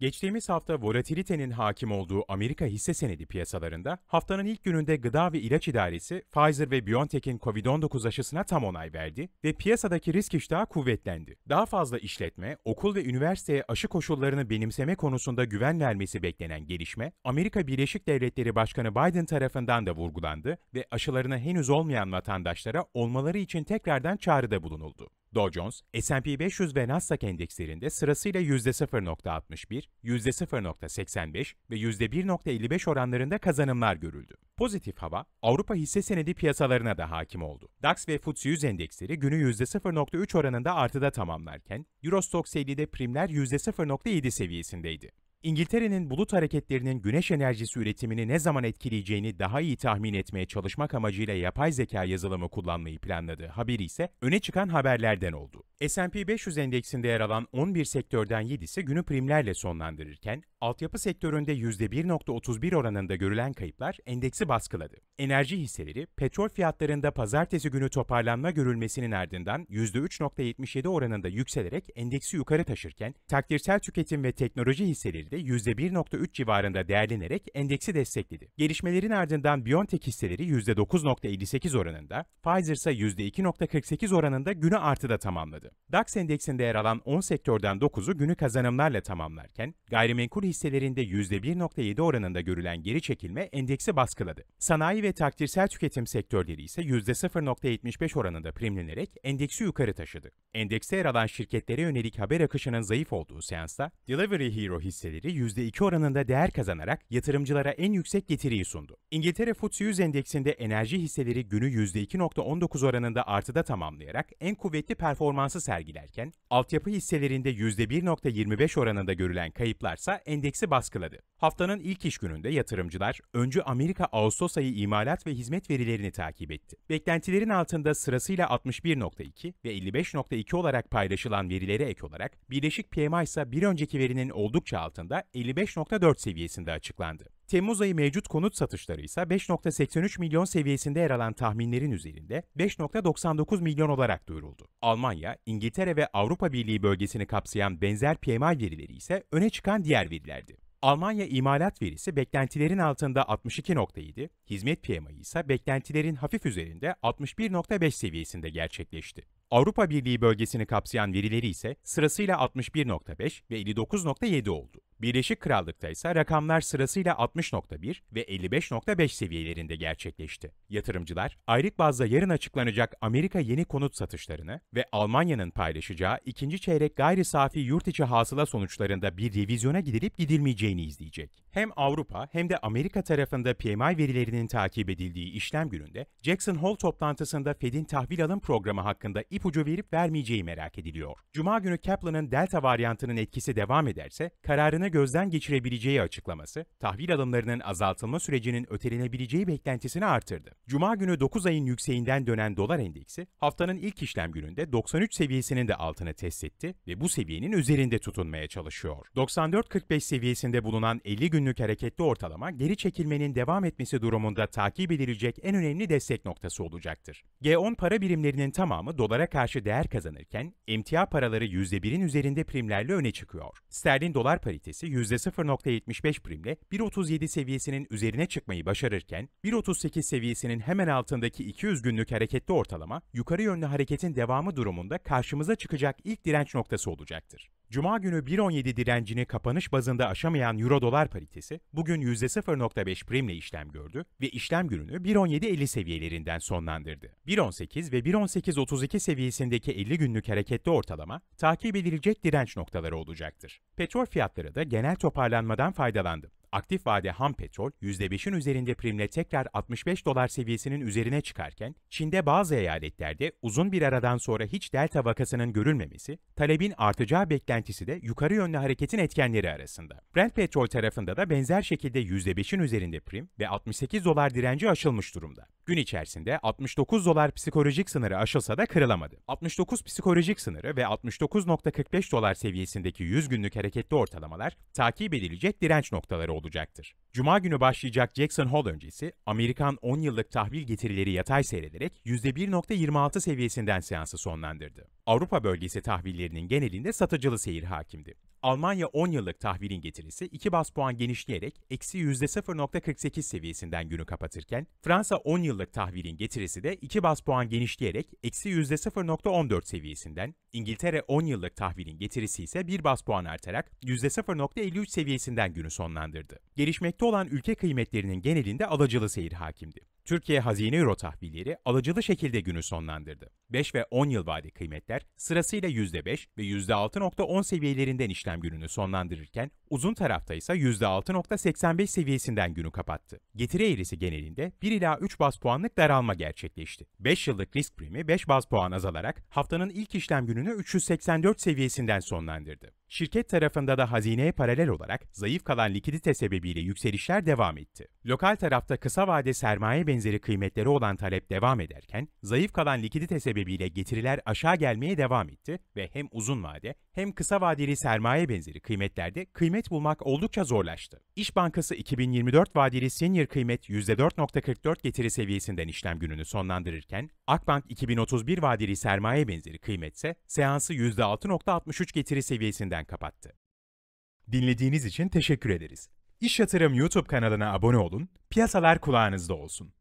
Geçtiğimiz hafta volatilitenin hakim olduğu Amerika hisse senedi piyasalarında haftanın ilk gününde Gıda ve İlaç İdaresi Pfizer ve BioNTech'in COVID-19 aşısına tam onay verdi ve piyasadaki risk iştahı kuvvetlendi. Daha fazla işletme, okul ve üniversiteye aşı koşullarını benimseme konusunda güven vermesi beklenen gelişme, Amerika Birleşik Devletleri Başkanı Biden tarafından da vurgulandı ve aşılarına henüz olmayan vatandaşlara olmaları için tekrardan çağrıda bulunuldu. Dow Jones, S&P 500 ve Nasdaq endekslerinde sırasıyla %0.61, %0.85 ve %1.55 oranlarında kazanımlar görüldü. Pozitif hava Avrupa hisse senedi piyasalarına da hakim oldu. DAX ve FTSE 100 endeksleri günü %0.3 oranında artıda tamamlarken, Eurostoxx 50'de primler %0.7 seviyesindeydi. İngiltere'nin bulut hareketlerinin güneş enerjisi üretimini ne zaman etkileyeceğini daha iyi tahmin etmeye çalışmak amacıyla yapay zeka yazılımı kullanmayı planladı. Haberi ise öne çıkan haberlerden oldu. S&P 500 endeksinde yer alan 11 sektörden 7'si günü primlerle sonlandırırken, altyapı sektöründe %1.31 oranında görülen kayıplar endeksi baskıladı. Enerji hisseleri, petrol fiyatlarında pazartesi günü toparlanma görülmesinin ardından %3.77 oranında yükselerek endeksi yukarı taşırken, takdirsel tüketim ve teknoloji hisseleri de %1.3 civarında değerlenerek endeksi destekledi. Gelişmelerin ardından BioNTech hisseleri %9.58 oranında, Pfizer ise %2.48 oranında günü artıda tamamladı. DAX endeksinde yer alan 10 sektörden 9'u günü kazanımlarla tamamlarken, gayrimenkul hisselerinde %1.7 oranında görülen geri çekilme endeksi baskıladı. Sanayi ve takdirsel tüketim sektörleri ise %0.75 oranında primlenerek endeksi yukarı taşıdı. Endekste yer alan şirketlere yönelik haber akışının zayıf olduğu seansta Delivery Hero hisseleri hisseleri %2 oranında değer kazanarak yatırımcılara en yüksek getiriyi sundu. İngiltere FTSE 100 endeksinde enerji hisseleri günü %2.19 oranında artıda tamamlayarak en kuvvetli performansı sergilerken, altyapı hisselerinde %1.25 oranında görülen kayıplarsa endeksi baskıladı. Haftanın ilk iş gününde yatırımcılar önce Amerika Ağustos ayı imalat ve hizmet verilerini takip etti. Beklentilerin altında sırasıyla 61.2 ve 55.2 olarak paylaşılan verilere ek olarak Birleşik PMI ise bir önceki verinin oldukça altında Temmuz'da 55.4 seviyesinde açıklandı. Temmuz ayı mevcut konut satışları ise 5.83 milyon seviyesinde yer alan tahminlerin üzerinde 5.99 milyon olarak duyuruldu. Almanya, İngiltere ve Avrupa Birliği bölgesini kapsayan benzer PMI verileri ise öne çıkan diğer verilerdi. Almanya imalat verisi beklentilerin altında 62.7, hizmet PMI ise beklentilerin hafif üzerinde 61.5 seviyesinde gerçekleşti. Avrupa Birliği bölgesini kapsayan verileri ise sırasıyla 61.5 ve 59.7 oldu. Birleşik Krallık'ta ise rakamlar sırasıyla 60.1 ve 55.5 seviyelerinde gerçekleşti. Yatırımcılar aylık bazda yarın açıklanacak Amerika yeni konut satışlarını ve Almanya'nın paylaşacağı ikinci çeyrek gayri safi yurt içi hasıla sonuçlarında bir revizyona gidilip gidilmeyeceğini izleyecek. Hem Avrupa hem de Amerika tarafında PMI verilerinin takip edildiği işlem gününde Jackson Hole toplantısında Fed'in tahvil alım programı hakkında ipucu verip vermeyeceği merak ediliyor. Cuma günü Kaplan'ın Delta varyantının etkisi devam ederse kararını gözden geçirebileceği açıklaması, tahvil alımlarının azaltılma sürecinin ötelenebileceği beklentisini artırdı. Cuma günü 9 ayın yükseğinden dönen dolar endeksi, haftanın ilk işlem gününde 93 seviyesinin de altını test etti ve bu seviyenin üzerinde tutunmaya çalışıyor. 94.45 seviyesinde bulunan 50 günlük hareketli ortalama geri çekilmenin devam etmesi durumunda takip edilecek en önemli destek noktası olacaktır. G10 para birimlerinin tamamı dolara karşı değer kazanırken emtia paraları %1'in üzerinde primlerle öne çıkıyor. Sterlin dolar paritesi endeksi %0.75 primle 1.37 seviyesinin üzerine çıkmayı başarırken, 1.38 seviyesinin hemen altındaki 200 günlük hareketli ortalama, yukarı yönlü hareketin devamı durumunda karşımıza çıkacak ilk direnç noktası olacaktır. Cuma günü 1.17 direncini kapanış bazında aşamayan Euro-Dolar paritesi bugün %0.5 primle işlem gördü ve işlem gününü 1.17.50 seviyelerinden sonlandırdı. 1.18 ve 1.18.32 seviyesindeki 50 günlük hareketli ortalama takip edilecek direnç noktaları olacaktır. Petrol fiyatları da genel toparlanmadan faydalandı. Aktif vade ham petrol %5'in üzerinde primle tekrar 65 dolar seviyesinin üzerine çıkarken, Çin'de bazı eyaletlerde uzun bir aradan sonra hiç delta vakasının görülmemesi, talebin artacağı beklentisi de yukarı yönlü hareketin etkenleri arasında. Brent petrol tarafında da benzer şekilde %5'in üzerinde prim ve 68 dolar direnci aşılmış durumda. Gün içerisinde 69 dolar psikolojik sınırı aşılsa da kırılamadı. 69 psikolojik sınırı ve 69.45 dolar seviyesindeki 100 günlük hareketli ortalamalar takip edilecek direnç noktaları oldu olacaktır. Cuma günü başlayacak Jackson Hole öncesi, Amerikan 10 yıllık tahvil getirileri yatay seyrederek %1.26 seviyesinden seansı sonlandırdı. Avrupa bölgesi tahvillerinin genelinde satıcılı seyir hakimdi. Almanya 10 yıllık tahvilin getirisi 2 bas puan genişleyerek eksi %0.48 seviyesinden günü kapatırken, Fransa 10 yıllık tahvilin getirisi de 2 bas puan genişleyerek eksi %0.14 seviyesinden, İngiltere 10 yıllık tahvilin getirisi ise 1 bas puan artarak %0.53 seviyesinden günü sonlandırdı. Gelişmekte olan ülke kıymetlerinin genelinde alıcılı seyir hakimdi. Türkiye Hazine Euro tahvilleri alıcılı şekilde günü sonlandırdı. 5 ve 10 yıl vade kıymetler sırasıyla %5 ve %6.10 seviyelerinden işlem gününü sonlandırırken uzun tarafta ise %6.85 seviyesinden günü kapattı. Getiri eğrisi genelinde 1 ila 3 baz puanlık daralma gerçekleşti. 5 yıllık risk primi 5 baz puan azalarak haftanın ilk işlem gününü 384 seviyesinden sonlandırdı. Şirket tarafında da hazineye paralel olarak zayıf kalan likidite sebebiyle yükselişler devam etti. Lokal tarafta kısa vade sermaye benzeri kıymetleri olan talep devam ederken, zayıf kalan likidite sebebiyle getiriler aşağı gelmeye devam etti ve hem uzun vade hem kısa vadeli sermaye benzeri kıymetlerde kıymet bulmak oldukça zorlaştı. İş Bankası 2024 vadeli senior kıymet %4.44 getiri seviyesinden işlem gününü sonlandırırken, Akbank 2031 vadeli sermaye benzeri kıymetse seansı %6.63 getiri seviyesinden gözünden kapattı. Dinlediğiniz için teşekkür ederiz. İş Yatırım YouTube kanalına abone olun, piyasalar kulağınızda olsun.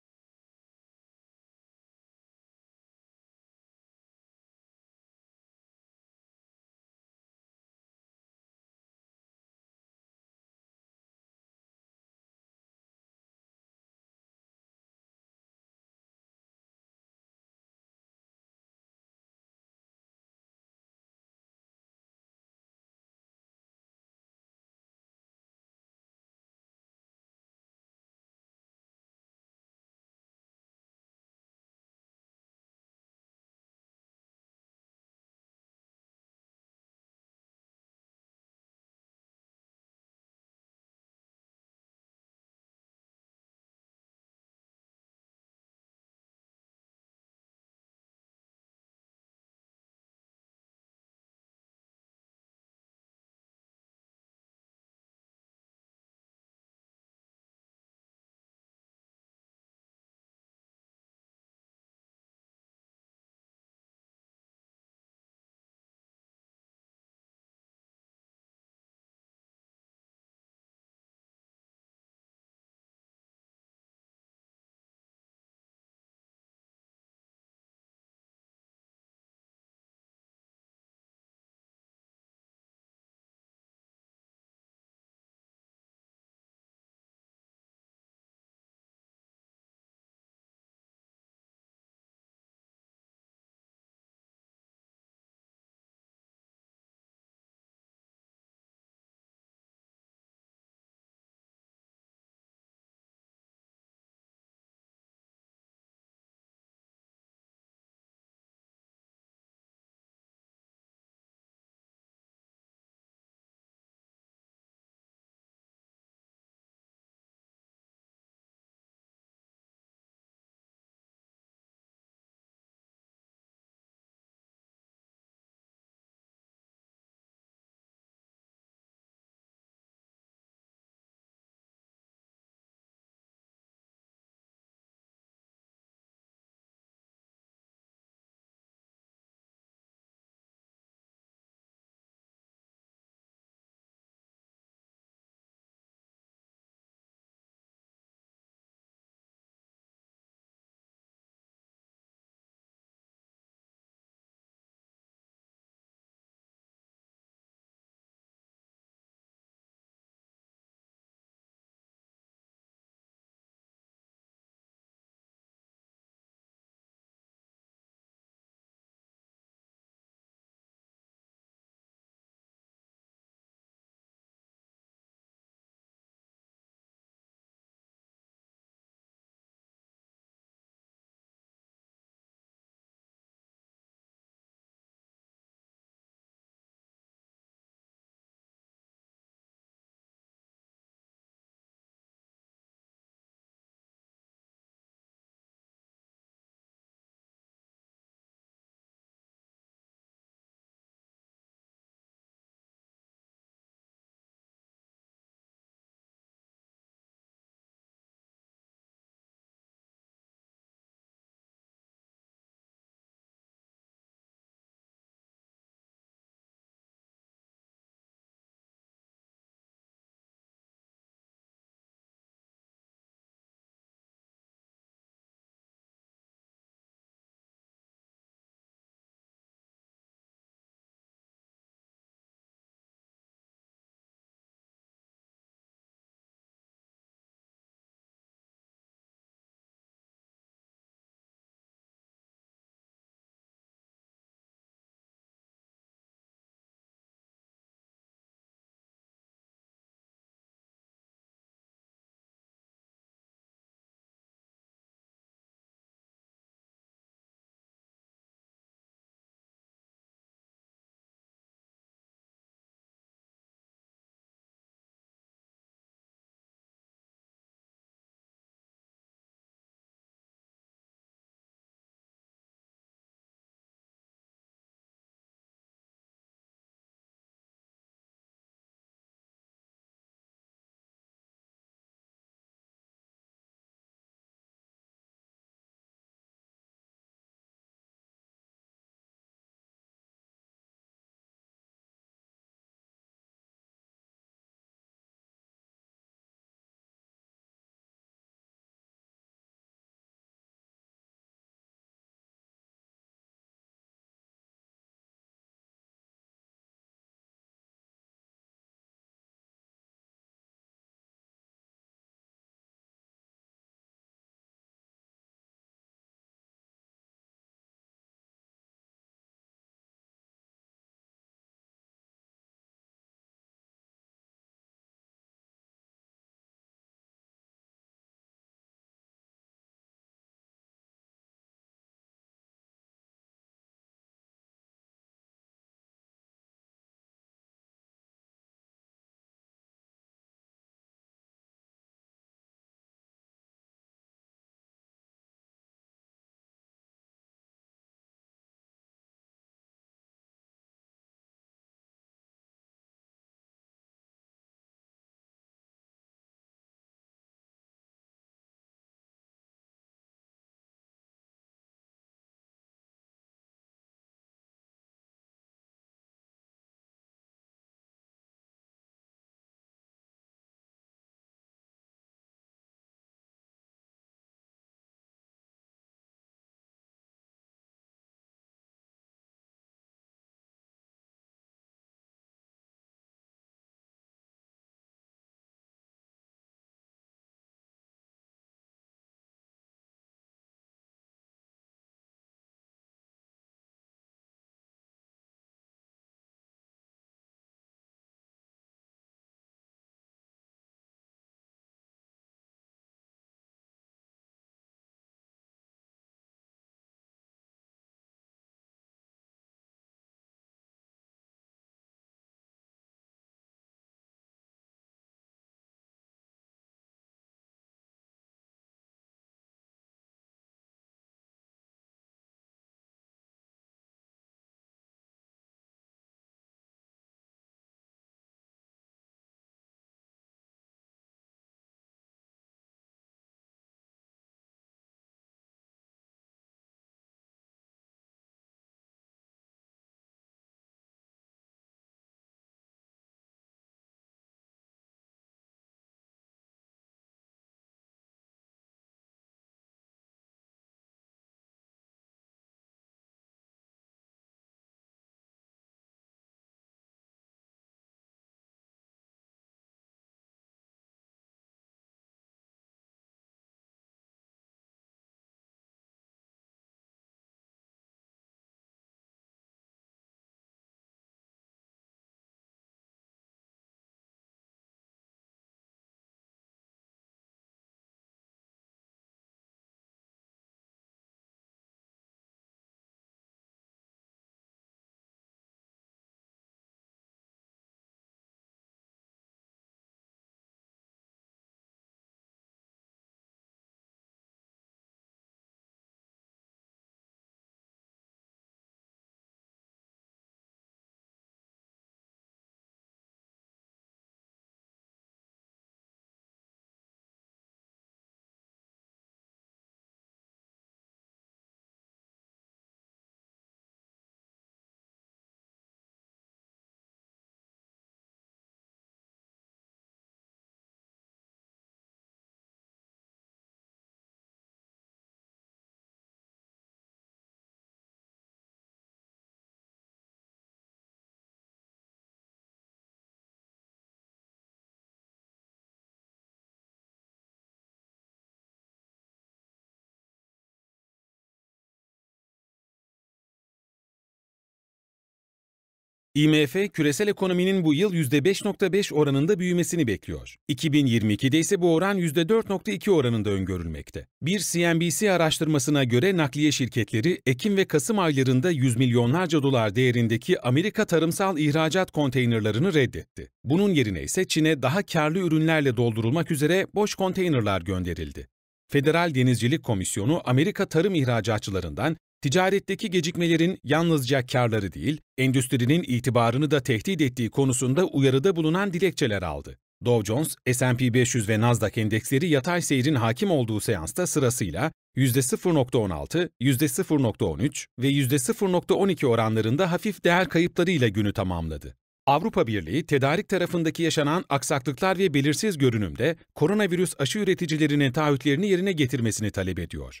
IMF küresel ekonominin bu yıl %5.5 oranında büyümesini bekliyor. 2022'de ise bu oran %4.2 oranında öngörülmekte. Bir CNBC araştırmasına göre nakliye şirketleri Ekim ve Kasım aylarında yüz milyonlarca dolar değerindeki Amerika tarımsal ihracat konteynerlarını reddetti. Bunun yerine ise Çin'e daha karlı ürünlerle doldurulmak üzere boş konteynerlar gönderildi. Federal Denizcilik Komisyonu Amerika tarım ihracatçılarından ticaretteki gecikmelerin yalnızca karları değil, endüstrinin itibarını da tehdit ettiği konusunda uyarıda bulunan dilekçeler aldı. Dow Jones, S&P 500 ve Nasdaq endeksleri yatay seyrin hakim olduğu seansta sırasıyla %0.16, %0.13 ve %0.12 oranlarında hafif değer kayıplarıyla günü tamamladı. Avrupa Birliği, tedarik tarafındaki yaşanan aksaklıklar ve belirsiz görünümde koronavirüs aşı üreticilerinin taahhütlerini yerine getirmesini talep ediyor.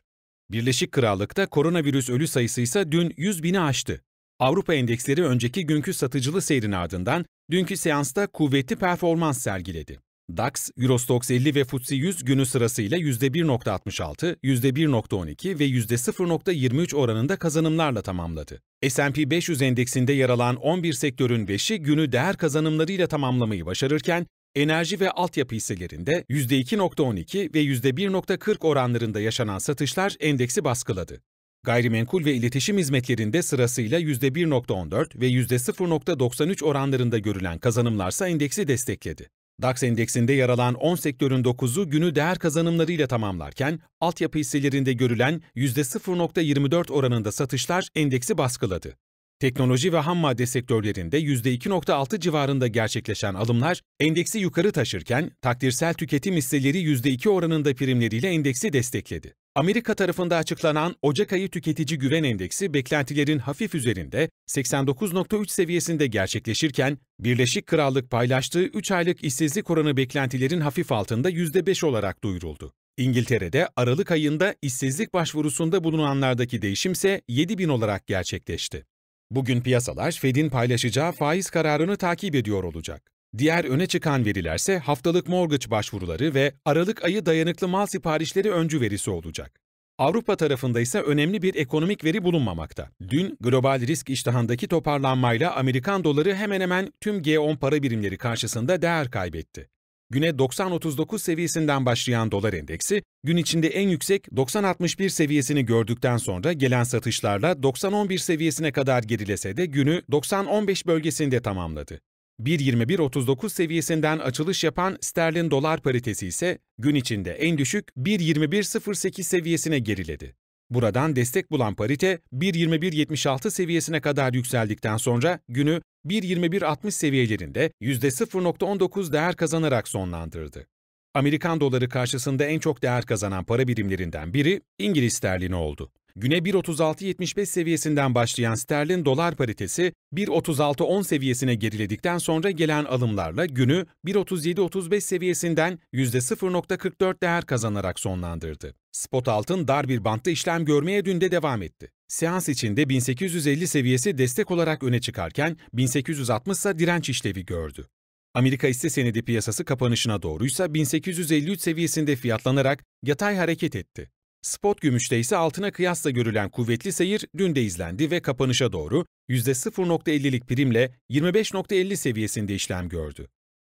Birleşik Krallık'ta koronavirüs ölü sayısı ise dün 100 bini aştı. Avrupa endeksleri önceki günkü satıcılı seyrin ardından dünkü seansta kuvvetli performans sergiledi. DAX, Eurostoxx 50 ve FTSE 100 günü sırasıyla %1.66, %1.12 ve %0.23 oranında kazanımlarla tamamladı. S&P 500 endeksinde yer alan 11 sektörün 5'i günü değer kazanımlarıyla tamamlamayı başarırken, enerji ve altyapı hisselerinde %2.12 ve %1.40 oranlarında yaşanan satışlar endeksi baskıladı. Gayrimenkul ve iletişim hizmetlerinde sırasıyla %1.14 ve %0.93 oranlarında görülen kazanımlarsa endeksi destekledi. DAX endeksinde yer alan 10 sektörün 9'u günü değer kazanımlarıyla tamamlarken, altyapı hisselerinde görülen %0.24 oranında satışlar endeksi baskıladı. Teknoloji ve ham madde sektörlerinde %2.6 civarında gerçekleşen alımlar endeksi yukarı taşırken takdirsel tüketim hisseleri %2 oranında primleriyle endeksi destekledi. Amerika tarafında açıklanan Ocak ayı tüketici güven endeksi beklentilerin hafif üzerinde 89.3 seviyesinde gerçekleşirken Birleşik Krallık paylaştığı 3 aylık işsizlik oranı beklentilerin hafif altında %5 olarak duyuruldu. İngiltere'de Aralık ayında işsizlik başvurusunda bulunanlardaki değişimse 7 bin olarak gerçekleşti. Bugün piyasalar Fed'in paylaşacağı faiz kararını takip ediyor olacak. Diğer öne çıkan verilerse haftalık mortgage başvuruları ve Aralık ayı dayanıklı mal siparişleri öncü verisi olacak. Avrupa tarafında ise önemli bir ekonomik veri bulunmamakta. Dün global risk iştahındaki toparlanmayla Amerikan doları hemen hemen tüm G10 para birimleri karşısında değer kaybetti. Güne 90.39 seviyesinden başlayan dolar endeksi, gün içinde en yüksek 90.61 seviyesini gördükten sonra gelen satışlarla 90.11 seviyesine kadar gerilese de günü 90.15 bölgesinde tamamladı. 1.21.39 seviyesinden açılış yapan sterlin dolar paritesi ise gün içinde en düşük 1.21.08 seviyesine geriledi. Buradan destek bulan parite 1.2176 seviyesine kadar yükseldikten sonra günü 1.2160 seviyelerinde %0.19 değer kazanarak sonlandırdı. Amerikan doları karşısında en çok değer kazanan para birimlerinden biri İngiliz sterlini oldu. Güne 1.36.75 seviyesinden başlayan sterlin dolar paritesi 1.36.10 seviyesine geriledikten sonra gelen alımlarla günü 1.37.35 seviyesinden %0.44 değer kazanarak sonlandırdı. Spot altın dar bir bantta işlem görmeye dünde devam etti. Seans içinde 1850 seviyesi destek olarak öne çıkarken 1860 ise direnç işlevi gördü. Amerika hisse senedi piyasası kapanışına doğruysa 1853 seviyesinde fiyatlanarak yatay hareket etti. Spot gümüşte ise altına kıyasla görülen kuvvetli seyir dün de izlendi ve kapanışa doğru %0.50'lik primle 25.50 seviyesinde işlem gördü.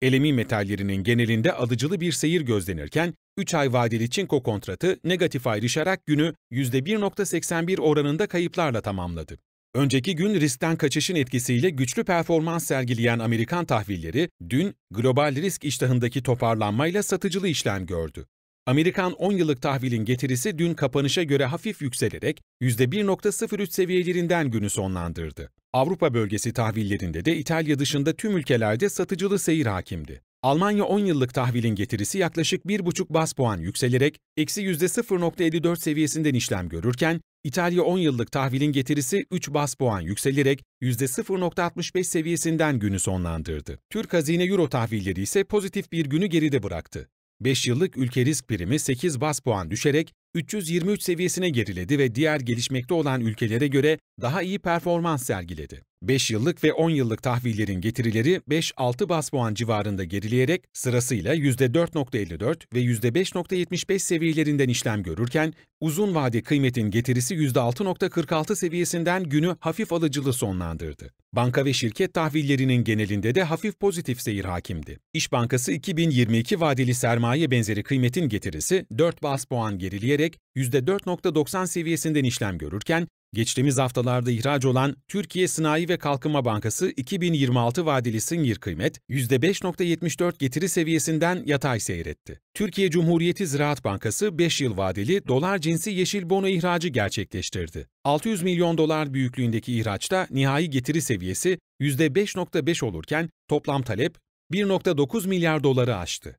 Elemi metallerinin genelinde alıcılı bir seyir gözlenirken, 3 ay vadeli çinko kontratı negatif ayrışarak günü %1.81 oranında kayıplarla tamamladı. Önceki gün riskten kaçışın etkisiyle güçlü performans sergileyen Amerikan tahvilleri dün global risk iştahındaki toparlanmayla satıcılı işlem gördü. Amerikan 10 yıllık tahvilin getirisi dün kapanışa göre hafif yükselerek %1.03 seviyelerinden günü sonlandırdı. Avrupa bölgesi tahvillerinde de İtalya dışında tüm ülkelerde satıcılı seyir hakimdi. Almanya 10 yıllık tahvilin getirisi yaklaşık 1,5 bas puan yükselerek eksi %0.54 seviyesinden işlem görürken, İtalya 10 yıllık tahvilin getirisi 3 bas puan yükselerek %0.65 seviyesinden günü sonlandırdı. Türk hazine euro tahvilleri ise pozitif bir günü geride bıraktı. 5 yıllık ülke risk primi 8 bas puan düşerek 323 seviyesine geriledi ve diğer gelişmekte olan ülkelere göre daha iyi performans sergiledi. 5 yıllık ve 10 yıllık tahvillerin getirileri 5-6 bas puan civarında gerileyerek sırasıyla %4.54 ve %5.75 seviyelerinden işlem görürken, uzun vade kıymetin getirisi %6.46 seviyesinden günü hafif alıcılı sonlandırdı. Banka ve şirket tahvillerinin genelinde de hafif pozitif seyir hakimdi. İş Bankası 2022 vadeli sermaye benzeri kıymetin getirisi 4 bas puan gerileyerek endekslenerek %4.90 seviyesinden işlem görürken, geçtiğimiz haftalarda ihraç olan Türkiye Sanayi ve Kalkınma Bankası 2026 vadeli singir kıymet %5.74 getiri seviyesinden yatay seyretti. Türkiye Cumhuriyeti Ziraat Bankası 5 yıl vadeli dolar cinsi yeşil bono ihracı gerçekleştirdi. 600 milyon dolar büyüklüğündeki ihraçta nihai getiri seviyesi %5.5 olurken toplam talep 1.9 milyar doları aştı.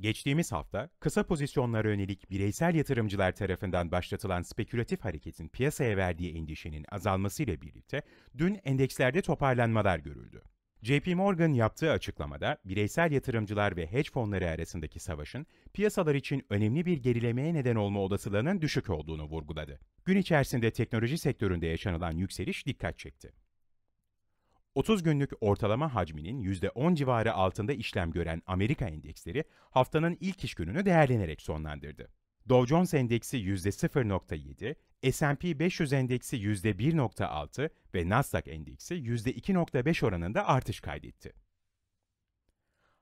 Geçtiğimiz hafta kısa pozisyonlara yönelik bireysel yatırımcılar tarafından başlatılan spekülatif hareketin piyasaya verdiği endişenin azalmasıyla birlikte dün endekslerde toparlanmalar görüldü. JP Morgan yaptığı açıklamada bireysel yatırımcılar ve hedge fonları arasındaki savaşın piyasalar için önemli bir gerilemeye neden olma olasılığının düşük olduğunu vurguladı. Gün içerisinde teknoloji sektöründe yaşanılan yükseliş dikkat çekti. 30 günlük ortalama hacminin %10 civarı altında işlem gören Amerika endeksleri haftanın ilk iş gününü değerlenerek sonlandırdı. Dow Jones Endeksi %0.7, S&P 500 Endeksi %1.6 ve Nasdaq Endeksi %2.5 oranında artış kaydetti.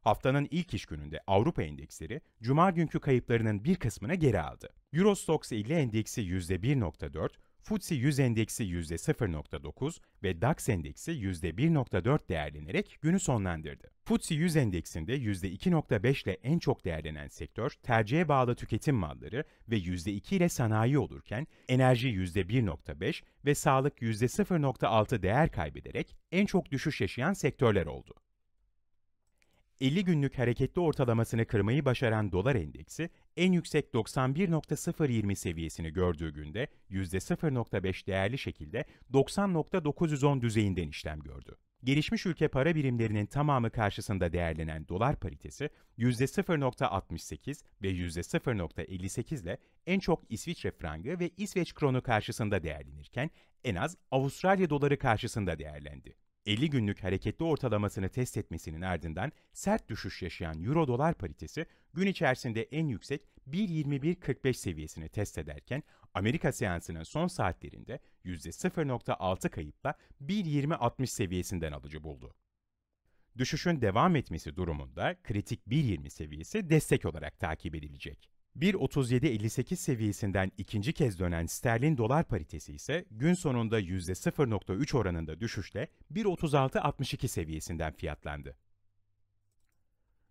Haftanın ilk iş gününde Avrupa endeksleri Cuma günkü kayıplarının bir kısmını geri aldı. Eurostoxx Stoxx 50 endeksi %1.4, FTSE 100 endeksi %0.9 ve DAX endeksi %1.4 değerlenerek günü sonlandırdı. FTSE 100 endeksinde %2.5 ile en çok değerlenen sektör tercihe bağlı tüketim malları ve %2 ile sanayi olurken enerji %1.5 ve sağlık %0.6 değer kaybederek en çok düşüş yaşayan sektörler oldu. 50 günlük hareketli ortalamasını kırmayı başaran dolar endeksi en yüksek 91.020 seviyesini gördüğü günde %0.5 değerli şekilde 90.910 düzeyinden işlem gördü. Gelişmiş ülke para birimlerinin tamamı karşısında değerlenen dolar paritesi %0.68 ve %0.58 ile en çok İsviçre frangı ve İsveç kronu karşısında değerlenirken en az Avustralya doları karşısında değerlendi. 50 günlük hareketli ortalamasını test etmesinin ardından sert düşüş yaşayan euro dolar paritesi gün içerisinde en yüksek 1.21.45 seviyesini test ederken Amerika seansının son saatlerinde %0.6 kayıpla 1.20.60 seviyesinden alıcı buldu. Düşüşün devam etmesi durumunda kritik 1.20 seviyesi destek olarak takip edilecek. 1.3758 seviyesinden ikinci kez dönen sterlin dolar paritesi ise gün sonunda %0.3 oranında düşüşle 1.3662 seviyesinden fiyatlandı.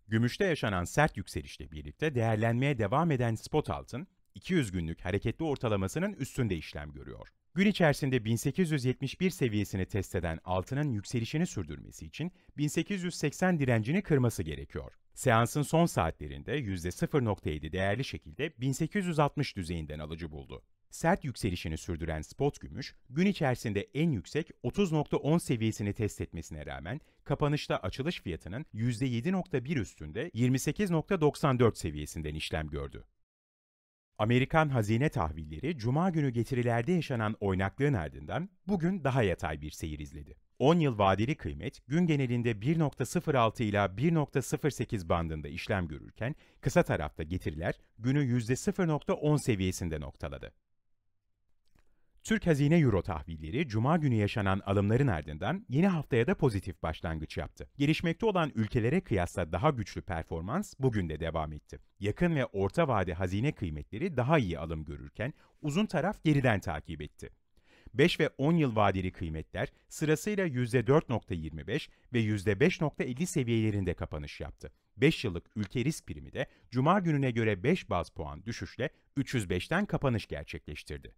Gümüşte yaşanan sert yükselişle birlikte değerlenmeye devam eden spot altın, 200 günlük hareketli ortalamasının üstünde işlem görüyor. Gün içerisinde 1871 seviyesini test eden altının yükselişini sürdürmesi için 1880 direncini kırması gerekiyor. Seansın son saatlerinde %0.7 değerli şekilde 1860 düzeyinden alıcı buldu. Sert yükselişini sürdüren spot gümüş, gün içerisinde en yüksek 30.10 seviyesini test etmesine rağmen kapanışta açılış fiyatının %7.1 üstünde 28.94 seviyesinden işlem gördü. Amerikan hazine tahvilleri cuma günü getirilerde yaşanan oynaklığın ardından bugün daha yatay bir seyir izledi. 10 yıl vadeli kıymet gün genelinde 1.06 ila 1.08 bandında işlem görürken kısa tarafta getiriler günü %0.10 seviyesinde noktaladı. Türk hazine euro tahvilleri cuma günü yaşanan alımların ardından yeni haftaya da pozitif başlangıç yaptı. Gelişmekte olan ülkelere kıyasla daha güçlü performans bugün de devam etti. Yakın ve orta vade hazine kıymetleri daha iyi alım görürken uzun taraf geriden takip etti. 5 ve 10 yıl vadeli kıymetler sırasıyla %4.25 ve %5.50 seviyelerinde kapanış yaptı. 5 yıllık ülke risk primi de cuma gününe göre 5 baz puan düşüşle 305'ten kapanış gerçekleştirdi.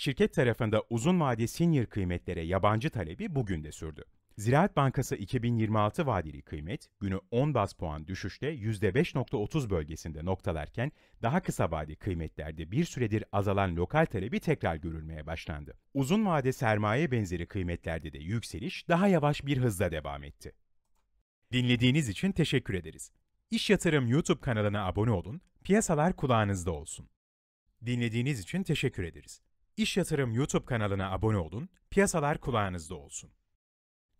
Şirket tarafında uzun vade senior kıymetlere yabancı talebi bugün de sürdü. Ziraat Bankası 2026 vadeli kıymet günü 10 bas puan düşüşte %5.30 bölgesinde noktalarken daha kısa vade kıymetlerde bir süredir azalan lokal talebi tekrar görülmeye başlandı. Uzun vade sermaye benzeri kıymetlerde de yükseliş daha yavaş bir hızla devam etti. Dinlediğiniz için teşekkür ederiz. İş Yatırım YouTube kanalına abone olun, piyasalar kulağınızda olsun. Dinlediğiniz için teşekkür ederiz. İş Yatırım YouTube kanalına abone olun, piyasalar kulağınızda olsun.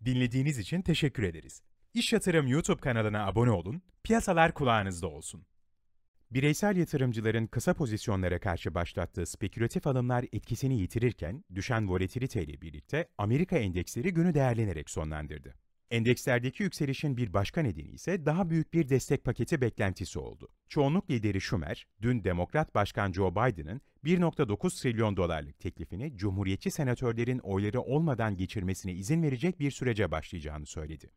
Dinlediğiniz için teşekkür ederiz. İş Yatırım YouTube kanalına abone olun, piyasalar kulağınızda olsun. Bireysel yatırımcıların kısa pozisyonlara karşı başlattığı spekülatif alımlar etkisini yitirirken, düşen volatiliteyle birlikte Amerika endeksleri günü değerlenerek sonlandırdı. Endekslerdeki yükselişin bir başka nedeni ise daha büyük bir destek paketi beklentisi oldu. Çoğunluk lideri Schumer, dün Demokrat Başkan Joe Biden'ın 1.9 trilyon dolarlık teklifini Cumhuriyetçi senatörlerin oyları olmadan geçirmesine izin verecek bir sürece başlayacağını söyledi.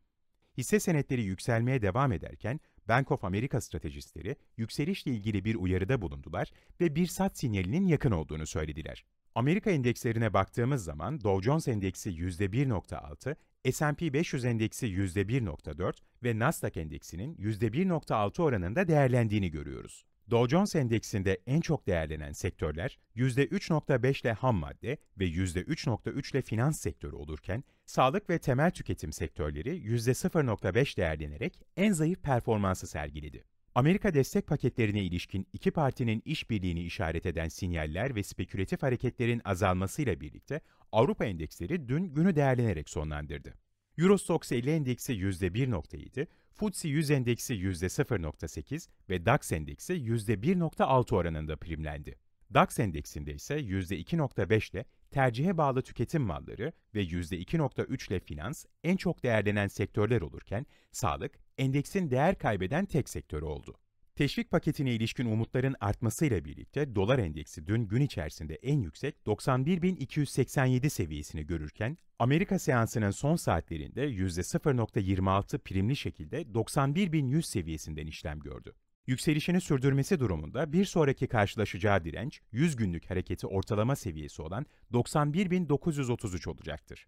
Hisse senetleri yükselmeye devam ederken Bank of America stratejistleri yükselişle ilgili bir uyarıda bulundular ve bir sat sinyalinin yakın olduğunu söylediler. Amerika endekslerine baktığımız zaman Dow Jones endeksi %1.6, S&P 500 endeksi %1.4 ve Nasdaq endeksinin %1.6 oranında değerlendiğini görüyoruz. Dow Jones Endeksinde en çok değerlenen sektörler %3.5 ile ham madde ve %3.3 ile finans sektörü olurken, sağlık ve temel tüketim sektörleri %0.5 değerlenerek en zayıf performansı sergiledi. Amerika destek paketlerine ilişkin iki partinin işbirliğini işaret eden sinyaller ve spekülatif hareketlerin azalmasıyla birlikte Avrupa endeksleri dün günü değerlenerek sonlandırdı. Eurostox 50 endeksi %1.7, FTSE 100 endeksi %0.8 ve DAX endeksi %1.6 oranında primlendi. DAX endeksinde ise %2.5 ile tercihe bağlı tüketim malları ve %2.3 ile finans en çok değerlenen sektörler olurken sağlık endeksin değer kaybeden tek sektörü oldu. Teşvik paketine ilişkin umutların artmasıyla birlikte dolar endeksi dün gün içerisinde en yüksek 91.287 seviyesini görürken Amerika seansının son saatlerinde %0.26 primli şekilde 91.100 seviyesinden işlem gördü. Yükselişini sürdürmesi durumunda bir sonraki karşılaşacağı direnç 100 günlük hareketi ortalama seviyesi olan 91.933 olacaktır.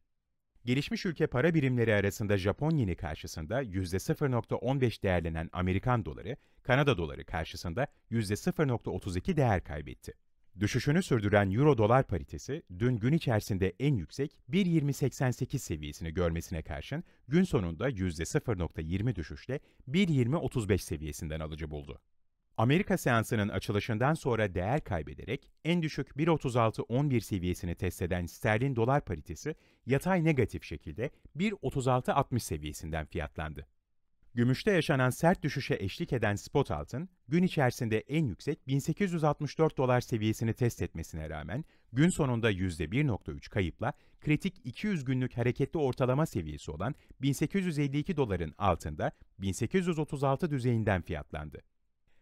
Gelişmiş ülke para birimleri arasında Japon yeni karşısında %0.15 değerlenen Amerikan doları, Kanada doları karşısında %0.32 değer kaybetti. Düşüşünü sürdüren Euro-Dolar paritesi dün gün içerisinde en yüksek 1.2088 seviyesini görmesine karşın gün sonunda %0.20 düşüşle 1.2035 seviyesinden alıcı buldu. Amerika seansının açılışından sonra değer kaybederek en düşük 1.36.11 seviyesini test eden sterlin dolar paritesi yatay negatif şekilde 1.36.60 seviyesinden fiyatlandı. Gümüşte yaşanan sert düşüşe eşlik eden spot altın, gün içerisinde en yüksek 1864 dolar seviyesini test etmesine rağmen gün sonunda %1.3 kayıpla kritik 200 günlük hareketli ortalama seviyesi olan 1852 doların altında 1836 düzeyinden fiyatlandı.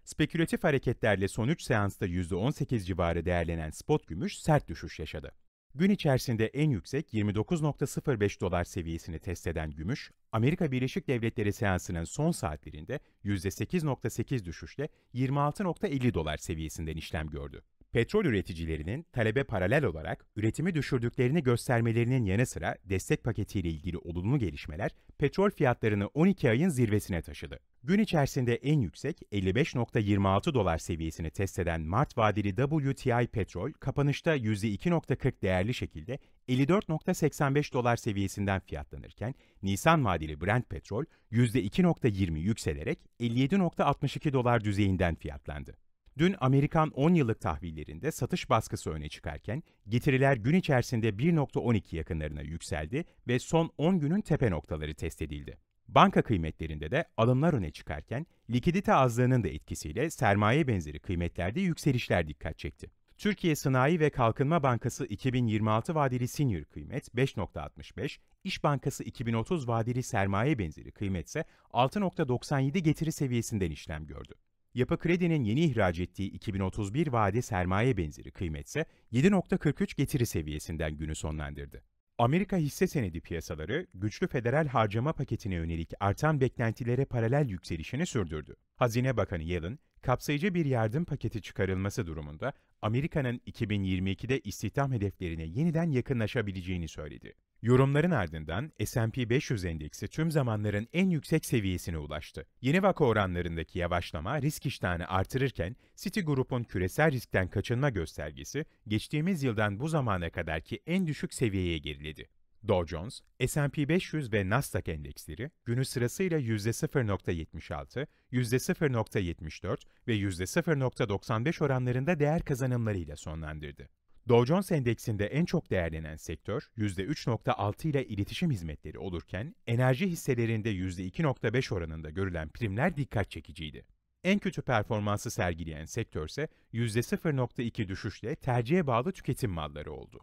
Spekülatif hareketlerle son 3 seansta %18 civarı değerlenen spot gümüş sert düşüş yaşadı. Gün içerisinde en yüksek 29.05 dolar seviyesini test eden gümüş, Amerika Birleşik Devletleri seansının son saatlerinde %8.8 düşüşle 26.50 dolar seviyesinden işlem gördü petrol üreticilerinin talebe paralel olarak üretimi düşürdüklerini göstermelerinin yanı sıra destek paketiyle ilgili olumlu gelişmeler petrol fiyatlarını 12 ayın zirvesine taşıdı. Gün içerisinde en yüksek 55.26 dolar seviyesini test eden Mart vadeli WTI petrol kapanışta %2.40 değerli şekilde 54.85 dolar seviyesinden fiyatlanırken Nisan vadeli Brent petrol %2.20 yükselerek 57.62 dolar düzeyinden fiyatlandı. Dün Amerikan 10 yıllık tahvillerinde satış baskısı öne çıkarken getiriler gün içerisinde 1.12 yakınlarına yükseldi ve son 10 günün tepe noktaları test edildi. Banka kıymetlerinde de alımlar öne çıkarken likidite azlığının da etkisiyle sermaye benzeri kıymetlerde yükselişler dikkat çekti. Türkiye Sanayi ve Kalkınma Bankası 2026 vadeli senior kıymet 5.65, İş Bankası 2030 vadeli sermaye benzeri kıymetse 6.97 getiri seviyesinden işlem gördü. Yapı Kredi'nin yeni ihraç ettiği 2031 vade sermaye benzeri kıymetse 7.43 getiri seviyesinden günü sonlandırdı. Amerika hisse senedi piyasaları güçlü federal harcama paketine yönelik artan beklentilere paralel yükselişini sürdürdü. Hazine Bakanı Yellen, kapsayıcı bir yardım paketi çıkarılması durumunda Amerika'nın 2022'de istihdam hedeflerine yeniden yakınlaşabileceğini söyledi. Yorumların ardından S&P 500 endeksi tüm zamanların en yüksek seviyesine ulaştı. Yeni vaka oranlarındaki yavaşlama risk iştahını artırırken Citigroup'un küresel riskten kaçınma göstergesi geçtiğimiz yıldan bu zamana kadarki en düşük seviyeye geriledi. Dow Jones, S&P 500 ve Nasdaq endeksleri günü sırasıyla %0.76, %0.74 ve %0.95 oranlarında değer kazanımlarıyla sonlandırdı. Dow Jones Endeksinde en çok değerlenen sektör %3.6 ile iletişim hizmetleri olurken enerji hisselerinde %2.5 oranında görülen primler dikkat çekiciydi. En kötü performansı sergileyen sektör ise %0.2 düşüşle tercihe bağlı tüketim malları oldu.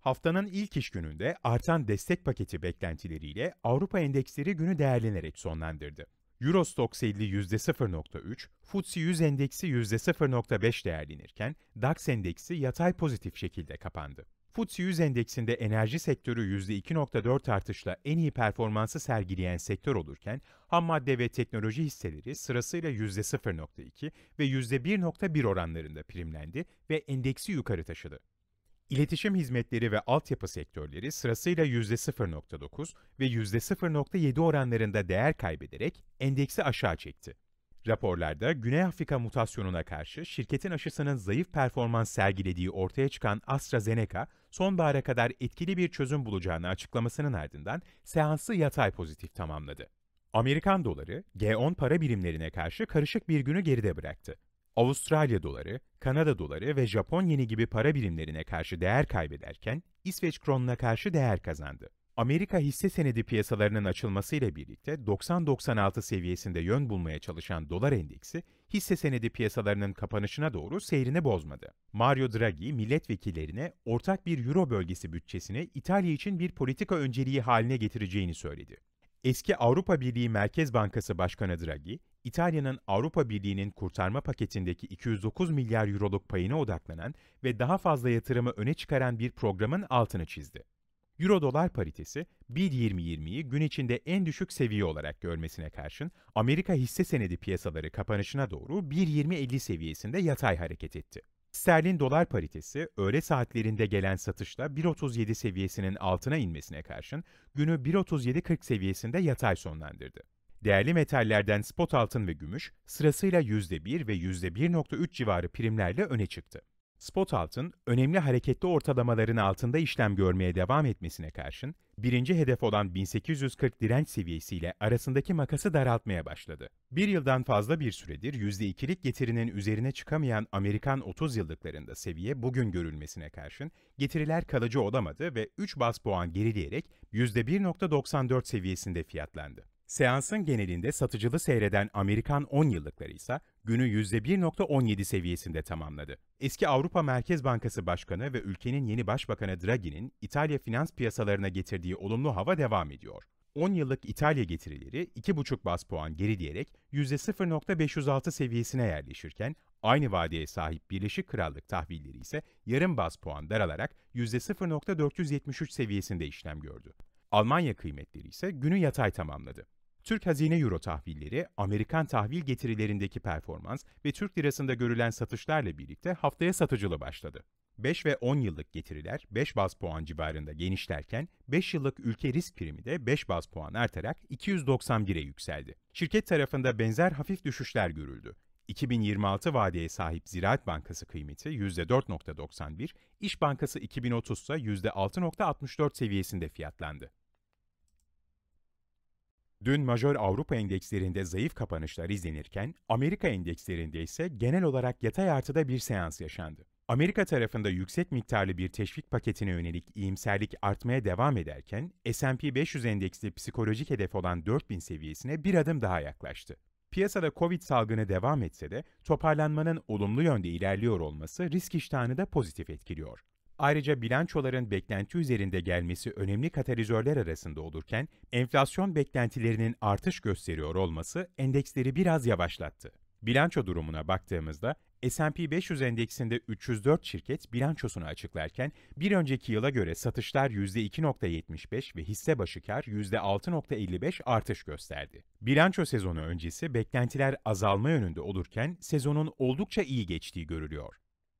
Haftanın ilk iş gününde artan destek paketi beklentileriyle Avrupa endeksleri günü değerlenerek sonlandırdı. Eurostox 50 %0.3, FTSE 100 endeksi %0.5 değerlenirken DAX endeksi yatay pozitif şekilde kapandı. FTSE 100 endeksinde enerji sektörü %2.4 artışla en iyi performansı sergileyen sektör olurken, ham madde ve teknoloji hisseleri sırasıyla %0.2 ve %1.1 oranlarında primlendi ve endeksi yukarı taşıdı. İletişim hizmetleri ve altyapı sektörleri sırasıyla %0.9 ve %0.7 oranlarında değer kaybederek endeksi aşağı çekti. Raporlarda Güney Afrika mutasyonuna karşı şirketin aşısının zayıf performans sergilediği ortaya çıkan AstraZeneca, sonbahara kadar etkili bir çözüm bulacağını açıklamasının ardından seansı yatay pozitif tamamladı. Amerikan doları G10 para birimlerine karşı karışık bir günü geride bıraktı. Avustralya doları, Kanada doları ve Japon yeni gibi para birimlerine karşı değer kaybederken İsveç kronuna karşı değer kazandı. Amerika hisse senedi piyasalarının açılmasıyla birlikte 90-96 seviyesinde yön bulmaya çalışan dolar endeksi hisse senedi piyasalarının kapanışına doğru seyrini bozmadı. Mario Draghi milletvekillerine ortak bir euro bölgesi bütçesini İtalya için bir politika önceliği haline getireceğini söyledi. Eski Avrupa Birliği Merkez Bankası Başkanı Draghi, İtalya'nın Avrupa Birliği'nin kurtarma paketindeki 209 milyar euroluk payına odaklanan ve daha fazla yatırımı öne çıkaran bir programın altını çizdi. Euro-dolar paritesi 120 gün içinde en düşük seviye olarak görmesine karşın Amerika hisse senedi piyasaları kapanışına doğru 120 seviyesinde yatay hareket etti. Sterlin dolar paritesi öğle saatlerinde gelen satışla 1.37 seviyesinin altına inmesine karşın günü 1.37.40 seviyesinde yatay sonlandırdı. Değerli metallerden spot altın ve gümüş sırasıyla %1 ve %1.3 civarı primlerle öne çıktı. Spot altın önemli hareketli ortalamaların altında işlem görmeye devam etmesine karşın birinci hedef olan 1840 direnç seviyesiyle arasındaki makası daraltmaya başladı. Bir yıldan fazla bir süredir %2'lik getirinin üzerine çıkamayan Amerikan 30 yıllıklarında seviye bugün görülmesine karşın getiriler kalıcı olamadı ve 3 bas puan gerileyerek %1.94 seviyesinde fiyatlandı. Seansın genelinde satıcılı seyreden Amerikan 10 yıllıkları ise günü %1.17 seviyesinde tamamladı. Eski Avrupa Merkez Bankası Başkanı ve ülkenin yeni başbakanı Draghi'nin İtalya finans piyasalarına getirdiği olumlu hava devam ediyor. 10 yıllık İtalya getirileri 2,5 bas puan geri diyerek %0.506 seviyesine yerleşirken, aynı vadeye sahip Birleşik Krallık tahvilleri ise yarım bas puan daralarak %0.473 seviyesinde işlem gördü. Almanya kıymetleri ise günü yatay tamamladı. Türk hazine euro tahvilleri, Amerikan tahvil getirilerindeki performans ve Türk lirasında görülen satışlarla birlikte haftaya satıcılı başladı. 5 ve 10 yıllık getiriler 5 baz puan civarında genişlerken 5 yıllık ülke risk primi de 5 baz puan artarak 291'e yükseldi. Şirket tarafında benzer hafif düşüşler görüldü. 2026 vadeye sahip Ziraat Bankası kıymeti %4.91, İş Bankası 2030 ise %6.64 seviyesinde fiyatlandı. Dün majör Avrupa endekslerinde zayıf kapanışlar izlenirken Amerika endekslerinde ise genel olarak yatay artıda bir seans yaşandı. Amerika tarafında yüksek miktarlı bir teşvik paketine yönelik iyimserlik artmaya devam ederken S&P 500 endeksli psikolojik hedef olan 4000 seviyesine bir adım daha yaklaştı. Piyasada Covid salgını devam etse de toparlanmanın olumlu yönde ilerliyor olması risk iştahını da pozitif etkiliyor. Ayrıca bilançoların beklenti üzerinde gelmesi önemli katalizörler arasında olurken, enflasyon beklentilerinin artış gösteriyor olması endeksleri biraz yavaşlattı. Bilanço durumuna baktığımızda S&P 500 endeksinde 304 şirket bilançosunu açıklarken bir önceki yıla göre satışlar %2.75 ve hisse başı kar %6.55 artış gösterdi. Bilanço sezonu öncesi beklentiler azalma yönünde olurken sezonun oldukça iyi geçtiği görülüyor.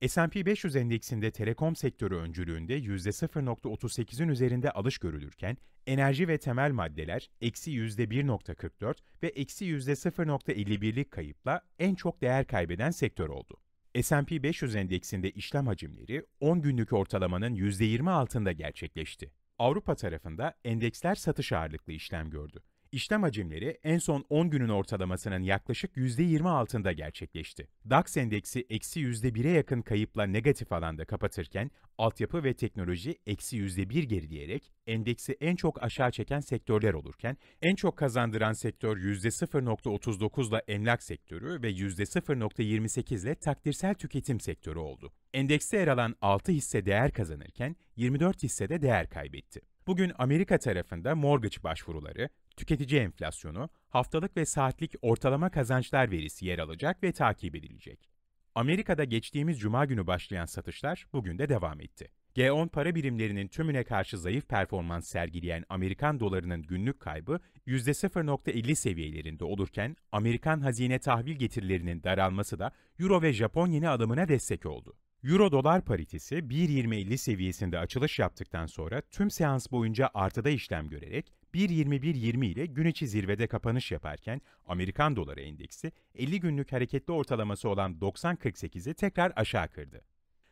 S&P 500 endeksinde telekom sektörü öncülüğünde %0.38'in üzerinde alış görülürken, enerji ve temel maddeler eksi %1.44 ve eksi %0.51'lik kayıpla en çok değer kaybeden sektör oldu. S&P 500 endeksinde işlem hacimleri 10 günlük ortalamanın %20 altında gerçekleşti. Avrupa tarafında endeksler satış ağırlıklı işlem gördü. İşlem hacimleri en son 10 günün ortalamasının yaklaşık %20 altında gerçekleşti. DAX endeksi eksi %1'e yakın kayıpla negatif alanda kapatırken, altyapı ve teknoloji eksi %1 gerileyerek endeksi en çok aşağı çeken sektörler olurken, en çok kazandıran sektör %0.39 ile emlak sektörü ve %0.28 ile takdirsel tüketim sektörü oldu. Endekste yer alan 6 hisse değer kazanırken 24 hisse de değer kaybetti. Bugün Amerika tarafında mortgage başvuruları, tüketici enflasyonu, haftalık ve saatlik ortalama kazançlar verisi yer alacak ve takip edilecek. Amerika'da geçtiğimiz cuma günü başlayan satışlar bugün de devam etti. G10 para birimlerinin tümüne karşı zayıf performans sergileyen Amerikan dolarının günlük kaybı %0.50 seviyelerinde olurken Amerikan hazine tahvil getirilerinin daralması da Euro ve Japon yeni alımına destek oldu. Euro-dolar paritesi 1.20.50 seviyesinde açılış yaptıktan sonra tüm seans boyunca artıda işlem görerek 1.21.20 ile gün içi zirvede kapanış yaparken Amerikan doları endeksi 50 günlük hareketli ortalaması olan 90.48'i tekrar aşağı kırdı.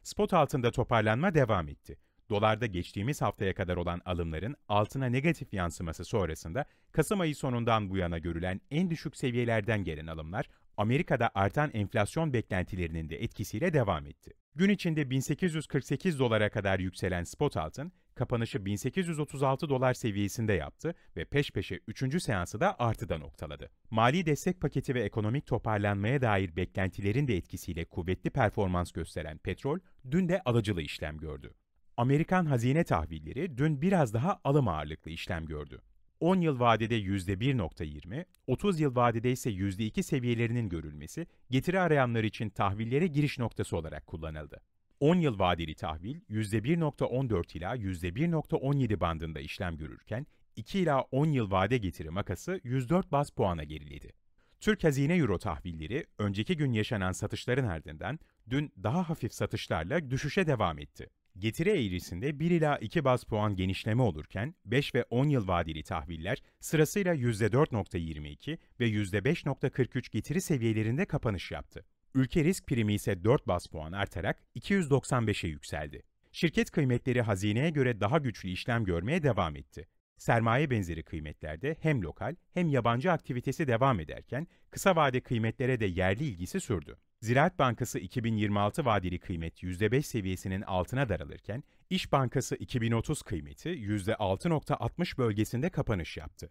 Spot altında toparlanma devam etti. Dolarda geçtiğimiz haftaya kadar olan alımların altına negatif yansıması sonrasında Kasım ayı sonundan bu yana görülen en düşük seviyelerden gelen alımlar Amerika'da artan enflasyon beklentilerinin de etkisiyle devam etti. Gün içinde 1848 dolara kadar yükselen spot altın, kapanışı 1836 dolar seviyesinde yaptı ve peş peşe 3. seansı da artıda noktaladı. Mali destek paketi ve ekonomik toparlanmaya dair beklentilerin de etkisiyle kuvvetli performans gösteren petrol, dün de alıcılı işlem gördü. Amerikan hazine tahvilleri dün biraz daha alım ağırlıklı işlem gördü. 10 yıl vadede %1.20, 30 yıl vadede ise %2 seviyelerinin görülmesi getiri arayanlar için tahvillere giriş noktası olarak kullanıldı. 10 yıl vadeli tahvil %1.14 ila %1.17 bandında işlem görürken 2 ila 10 yıl vade getiri makası 104 bas puana geriledi. Türk hazine euro tahvilleri önceki gün yaşanan satışların ardından dün daha hafif satışlarla düşüşe devam etti. Getiri eğrisinde 1 ila 2 baz puan genişleme olurken 5 ve 10 yıl vadeli tahviller sırasıyla %4.22 ve %5.43 getiri seviyelerinde kapanış yaptı. Ülke risk primi ise 4 baz puan artarak 295'e yükseldi. Şirket kıymetleri hazineye göre daha güçlü işlem görmeye devam etti. Sermaye benzeri kıymetlerde hem lokal hem yabancı aktivitesi devam ederken kısa vade kıymetlere de yerli ilgisi sürdü. Ziraat Bankası 2026 vadeli kıymet %5 seviyesinin altına daralırken, İş Bankası 2030 kıymeti %6.60 bölgesinde kapanış yaptı.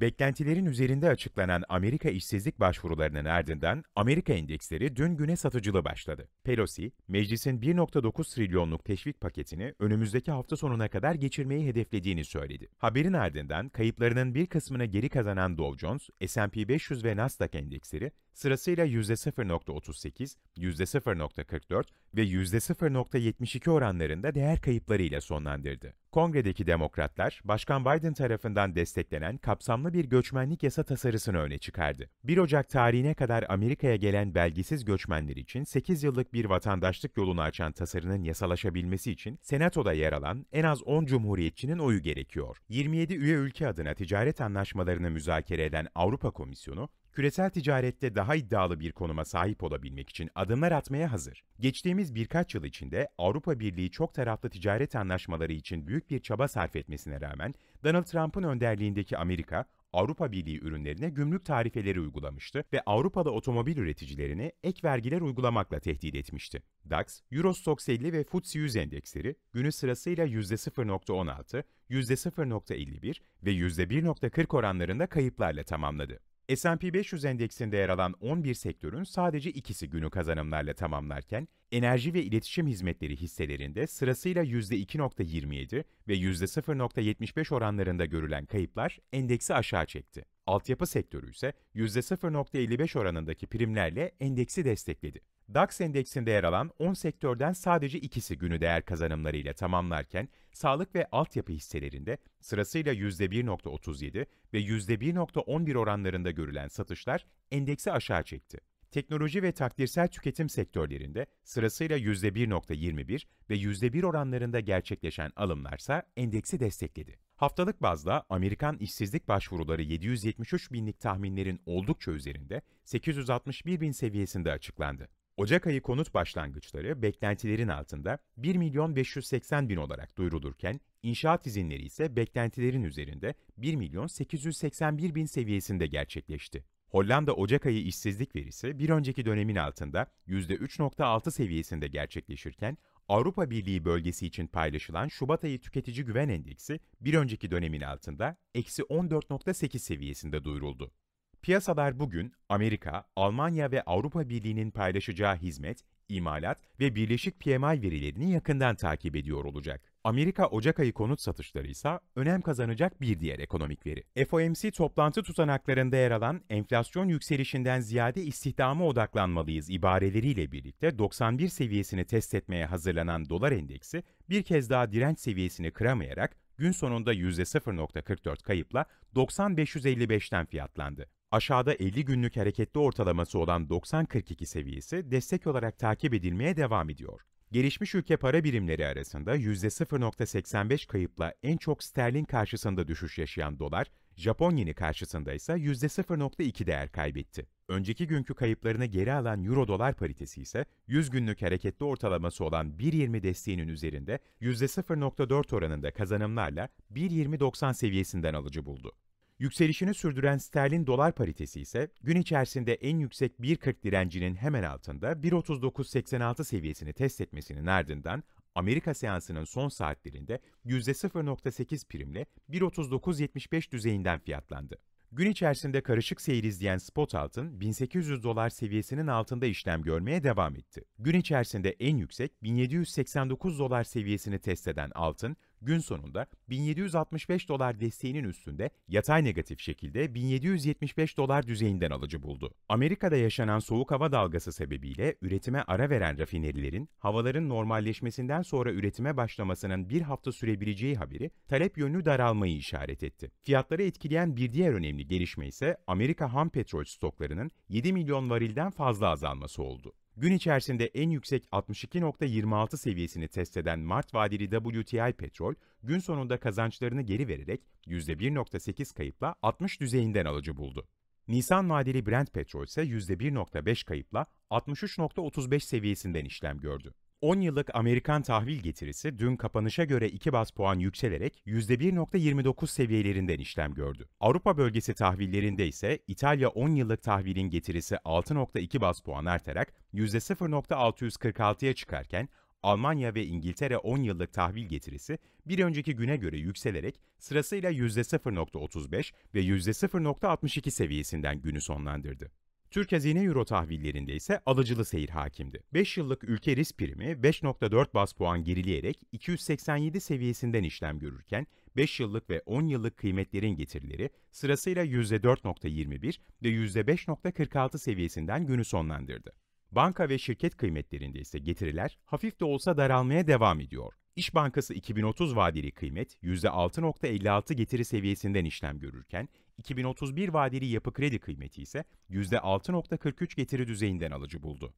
Beklentilerin üzerinde açıklanan Amerika işsizlik başvurularının ardından Amerika endeksleri dün güne satıcılı başladı. Pelosi, meclisin 1.9 trilyonluk teşvik paketini önümüzdeki hafta sonuna kadar geçirmeyi hedeflediğini söyledi. Haberin ardından kayıplarının bir kısmını geri kazanan Dow Jones, S&P 500 ve Nasdaq endeksleri sırasıyla %0.38, %0.44 ve %0.72 oranlarında değer kayıplarıyla sonlandırdı. Kongredeki demokratlar, Başkan Biden tarafından desteklenen kapsamlı bir göçmenlik yasa tasarısını öne çıkardı. 1 Ocak tarihine kadar Amerika'ya gelen belgisiz göçmenler için 8 yıllık bir vatandaşlık yolunu açan tasarının yasalaşabilmesi için Senato'da yer alan en az 10 cumhuriyetçinin oyu gerekiyor. 27 üye ülke adına ticaret anlaşmalarını müzakere eden Avrupa Komisyonu, küresel ticarette daha iddialı bir konuma sahip olabilmek için adımlar atmaya hazır. Geçtiğimiz birkaç yıl içinde Avrupa Birliği çok taraflı ticaret anlaşmaları için büyük bir çaba sarf etmesine rağmen Donald Trump'ın önderliğindeki Amerika, Avrupa Birliği ürünlerine gümrük tarifeleri uygulamıştı ve Avrupalı otomobil üreticilerini ek vergiler uygulamakla tehdit etmişti. DAX, Eurostoxx 50 ve FTSE 100 endeksleri günü sırasıyla %0.16, %0.51 ve %1.40 oranlarında kayıplarla tamamladı. S&P 500 endeksinde yer alan 11 sektörün sadece ikisi günü kazanımlarla tamamlarken, enerji ve iletişim hizmetleri hisselerinde sırasıyla %2.27 ve %0.75 oranlarında görülen kayıplar endeksi aşağı çekti altyapı sektörü ise %0.55 oranındaki primlerle endeksi destekledi. DAX endeksinde yer alan 10 sektörden sadece ikisi günü değer kazanımlarıyla tamamlarken, sağlık ve altyapı hisselerinde sırasıyla %1.37 ve %1.11 oranlarında görülen satışlar endeksi aşağı çekti. Teknoloji ve takdirsel tüketim sektörlerinde sırasıyla %1.21 ve %1 oranlarında gerçekleşen alımlarsa endeksi destekledi. Haftalık bazda Amerikan işsizlik başvuruları 773 binlik tahminlerin oldukça üzerinde 861 bin seviyesinde açıklandı. Ocak ayı konut başlangıçları beklentilerin altında 1 milyon 580 bin olarak duyurulurken inşaat izinleri ise beklentilerin üzerinde 1 milyon 881 bin seviyesinde gerçekleşti. Hollanda Ocak ayı işsizlik verisi bir önceki dönemin altında %3.6 seviyesinde gerçekleşirken Avrupa Birliği bölgesi için paylaşılan Şubat ayı tüketici güven endeksi bir önceki dönemin altında eksi 14.8 seviyesinde duyuruldu. Piyasalar bugün Amerika, Almanya ve Avrupa Birliği'nin paylaşacağı hizmet, imalat ve birleşik PMI verilerini yakından takip ediyor olacak. Amerika Ocak ayı konut satışları ise önem kazanacak bir diğer ekonomik veri. FOMC toplantı tutanaklarında yer alan enflasyon yükselişinden ziyade istihdama odaklanmalıyız ibareleriyle birlikte 91 seviyesini test etmeye hazırlanan dolar endeksi bir kez daha direnç seviyesini kıramayarak gün sonunda %0.44 kayıpla 90.555'ten fiyatlandı. Aşağıda 50 günlük hareketli ortalaması olan 90.42 seviyesi destek olarak takip edilmeye devam ediyor gelişmiş ülke para birimleri arasında %0.85 kayıpla en çok sterlin karşısında düşüş yaşayan dolar, Japon yeni karşısında ise %0.2 değer kaybetti. Önceki günkü kayıplarını geri alan euro-dolar paritesi ise 100 günlük hareketli ortalaması olan 1.20 desteğinin üzerinde %0.4 oranında kazanımlarla 1.20.90 seviyesinden alıcı buldu. Yükselişini sürdüren sterlin dolar paritesi ise gün içerisinde en yüksek 1.40 direncinin hemen altında 1.39.86 seviyesini test etmesinin ardından Amerika seansının son saatlerinde %0.8 primle 1.39.75 düzeyinden fiyatlandı. Gün içerisinde karışık seyir izleyen spot altın 1800 dolar seviyesinin altında işlem görmeye devam etti. Gün içerisinde en yüksek 1789 dolar seviyesini test eden altın gün sonunda 1765 dolar desteğinin üstünde yatay negatif şekilde 1775 dolar düzeyinden alıcı buldu. Amerika'da yaşanan soğuk hava dalgası sebebiyle üretime ara veren rafinerilerin havaların normalleşmesinden sonra üretime başlamasının bir hafta sürebileceği haberi talep yönlü daralmayı işaret etti. Fiyatları etkileyen bir diğer önemli gelişme ise Amerika ham petrol stoklarının 7 milyon varilden fazla azalması oldu. Gün içerisinde en yüksek 62.26 seviyesini test eden Mart vadeli WTI petrol, gün sonunda kazançlarını geri vererek %1.8 kayıpla 60 düzeyinden alıcı buldu. Nisan vadeli Brent petrol ise %1.5 kayıpla 63.35 seviyesinden işlem gördü. 10 yıllık Amerikan tahvil getirisi dün kapanışa göre 2 bas puan yükselerek %1.29 seviyelerinden işlem gördü. Avrupa bölgesi tahvillerinde ise İtalya 10 yıllık tahvilin getirisi 6.2 bas puan artarak %0.646'ya çıkarken Almanya ve İngiltere 10 yıllık tahvil getirisi bir önceki güne göre yükselerek sırasıyla %0.35 ve %0.62 seviyesinden günü sonlandırdı. Türk Hazine Euro tahvillerinde ise alıcılı seyir hakimdi. 5 yıllık ülke risk primi 5.4 bas puan gerileyerek 287 seviyesinden işlem görürken 5 yıllık ve 10 yıllık kıymetlerin getirileri sırasıyla %4.21 ve %5.46 seviyesinden günü sonlandırdı. Banka ve şirket kıymetlerinde ise getiriler hafif de olsa daralmaya devam ediyor. İş Bankası 2030 vadeli kıymet %6.56 getiri seviyesinden işlem görürken 2031 vadeli yapı kredi kıymeti ise %6.43 getiri düzeyinden alıcı buldu.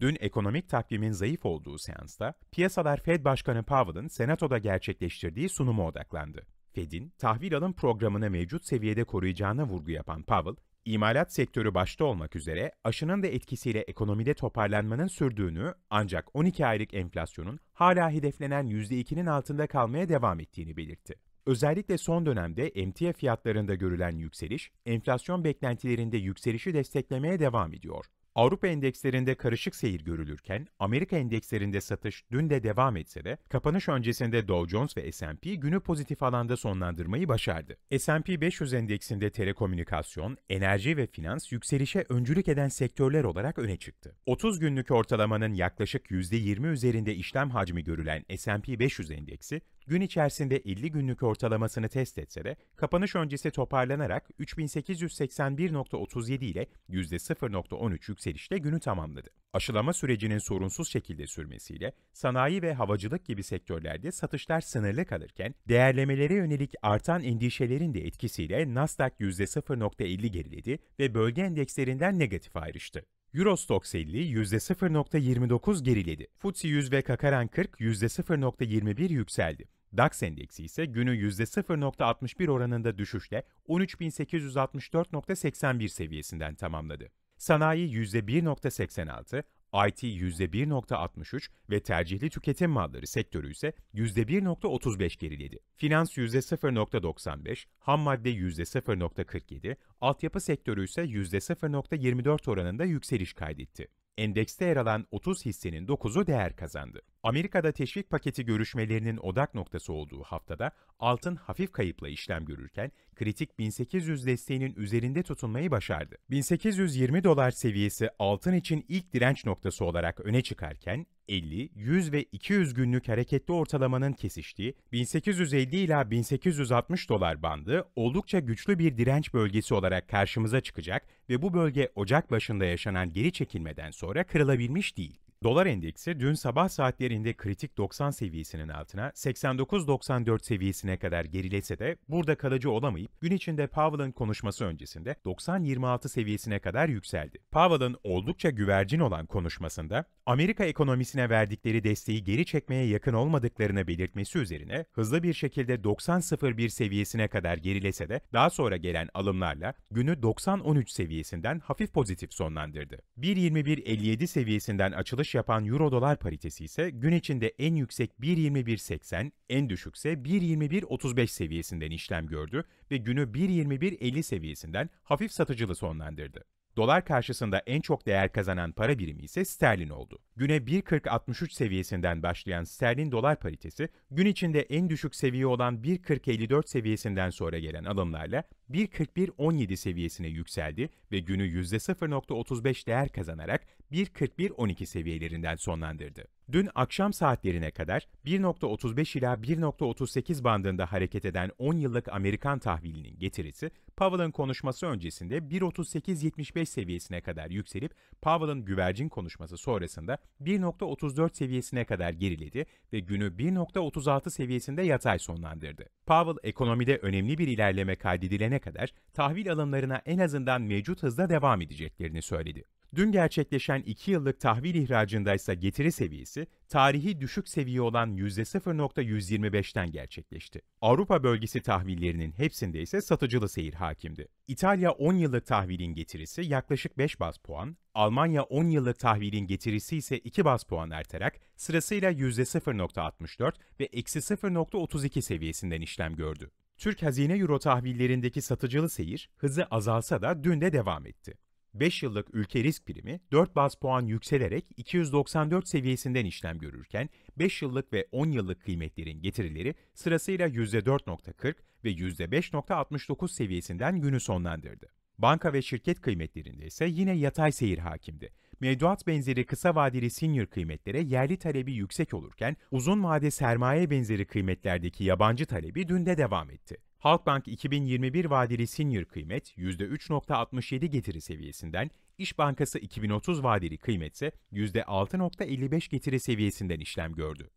Dün ekonomik takvimin zayıf olduğu seansta piyasalar Fed Başkanı Powell'ın Senato'da gerçekleştirdiği sunuma odaklandı. Fed'in tahvil alım programını mevcut seviyede koruyacağına vurgu yapan Powell, imalat sektörü başta olmak üzere aşının da etkisiyle ekonomide toparlanmanın sürdüğünü ancak 12 aylık enflasyonun hala hedeflenen %2'nin altında kalmaya devam ettiğini belirtti. Özellikle son dönemde emtia fiyatlarında görülen yükseliş, enflasyon beklentilerinde yükselişi desteklemeye devam ediyor. Avrupa endekslerinde karışık seyir görülürken Amerika endekslerinde satış dün de devam etse de kapanış öncesinde Dow Jones ve S&P günü pozitif alanda sonlandırmayı başardı. S&P 500 endeksinde telekomünikasyon, enerji ve finans yükselişe öncülük eden sektörler olarak öne çıktı. 30 günlük ortalamanın yaklaşık %20 üzerinde işlem hacmi görülen S&P 500 endeksi gün içerisinde 50 günlük ortalamasını test etse de kapanış öncesi toparlanarak 3881.37 ile %0.13 yükselişte günü tamamladı. Aşılama sürecinin sorunsuz şekilde sürmesiyle sanayi ve havacılık gibi sektörlerde satışlar sınırlı kalırken değerlemelere yönelik artan endişelerin de etkisiyle Nasdaq %0.50 geriledi ve bölge endekslerinden negatif ayrıştı. Eurostox 50 %0.29 geriledi. FTSE 100 ve Kakaran 40 %0.21 yükseldi. DAX endeksi ise günü %0.61 oranında düşüşle 13.864.81 seviyesinden tamamladı. Sanayi %1.86, IT %1.63 ve tercihli tüketim malları sektörü ise %1.35 geriledi. Finans %0.95, ham madde %0.47, altyapı sektörü ise %0.24 oranında yükseliş kaydetti. Endekste yer alan 30 hissenin 9'u değer kazandı. Amerika'da teşvik paketi görüşmelerinin odak noktası olduğu haftada altın hafif kayıpla işlem görürken kritik 1800 desteğinin üzerinde tutunmayı başardı. 1820 dolar seviyesi altın için ilk direnç noktası olarak öne çıkarken 50, 100 ve 200 günlük hareketli ortalamanın kesiştiği 1850 ila 1860 dolar bandı oldukça güçlü bir direnç bölgesi olarak karşımıza çıkacak ve bu bölge Ocak başında yaşanan geri çekilmeden sonra kırılabilmiş değil. Dolar endeksi dün sabah saatlerinde kritik 90 seviyesinin altına 89-94 seviyesine kadar gerilese de burada kalıcı olamayıp gün içinde Powell'ın konuşması öncesinde 90-26 seviyesine kadar yükseldi. Powell'ın oldukça güvercin olan konuşmasında Amerika ekonomisine verdikleri desteği geri çekmeye yakın olmadıklarını belirtmesi üzerine hızlı bir şekilde 90.01 seviyesine kadar gerilese de daha sonra gelen alımlarla günü 90.13 seviyesinden hafif pozitif sonlandırdı. 1.21.57 seviyesinden açılış yapan euro dolar paritesi ise gün içinde en yüksek 1.21.80, en düşükse 1.21.35 seviyesinden işlem gördü ve günü 1.21.50 seviyesinden hafif satıcılı sonlandırdı. Dolar karşısında en çok değer kazanan para birimi ise sterlin oldu. Güne 1.40.63 seviyesinden başlayan sterlin dolar paritesi, gün içinde en düşük seviye olan 1.40.54 seviyesinden sonra gelen alımlarla 1.41.17 seviyesine yükseldi ve günü %0.35 değer kazanarak 1.41.12 seviyelerinden sonlandırdı. Dün akşam saatlerine kadar 1.35 ila 1.38 bandında hareket eden 10 yıllık Amerikan tahvilinin getirisi Powell'ın konuşması öncesinde 1.38.75 seviyesine kadar yükselip Powell'ın güvercin konuşması sonrasında 1.34 seviyesine kadar geriledi ve günü 1.36 seviyesinde yatay sonlandırdı. Powell ekonomide önemli bir ilerleme kaydedilene kadar tahvil alımlarına en azından mevcut hızda devam edeceklerini söyledi. Dün gerçekleşen 2 yıllık tahvil ihracında ise getiri seviyesi tarihi düşük seviye olan %0.125'ten gerçekleşti. Avrupa bölgesi tahvillerinin hepsinde ise satıcılı seyir hakimdi. İtalya 10 yıllık tahvilin getirisi yaklaşık 5 baz puan, Almanya 10 yıllık tahvilin getirisi ise 2 baz puan artarak sırasıyla %0.64 ve eksi %0.32 seviyesinden işlem gördü. Türk hazine euro tahvillerindeki satıcılı seyir hızı azalsa da dün de devam etti. 5 yıllık ülke risk primi 4 baz puan yükselerek 294 seviyesinden işlem görürken 5 yıllık ve 10 yıllık kıymetlerin getirileri sırasıyla %4.40 ve %5.69 seviyesinden günü sonlandırdı. Banka ve şirket kıymetlerinde ise yine yatay seyir hakimdi. Mevduat benzeri kısa vadeli senior kıymetlere yerli talebi yüksek olurken uzun vade sermaye benzeri kıymetlerdeki yabancı talebi dünde devam etti. Halkbank 2021 vadeli senior kıymet %3.67 getiri seviyesinden, İş Bankası 2030 vadeli kıymetse %6.55 getiri seviyesinden işlem gördü.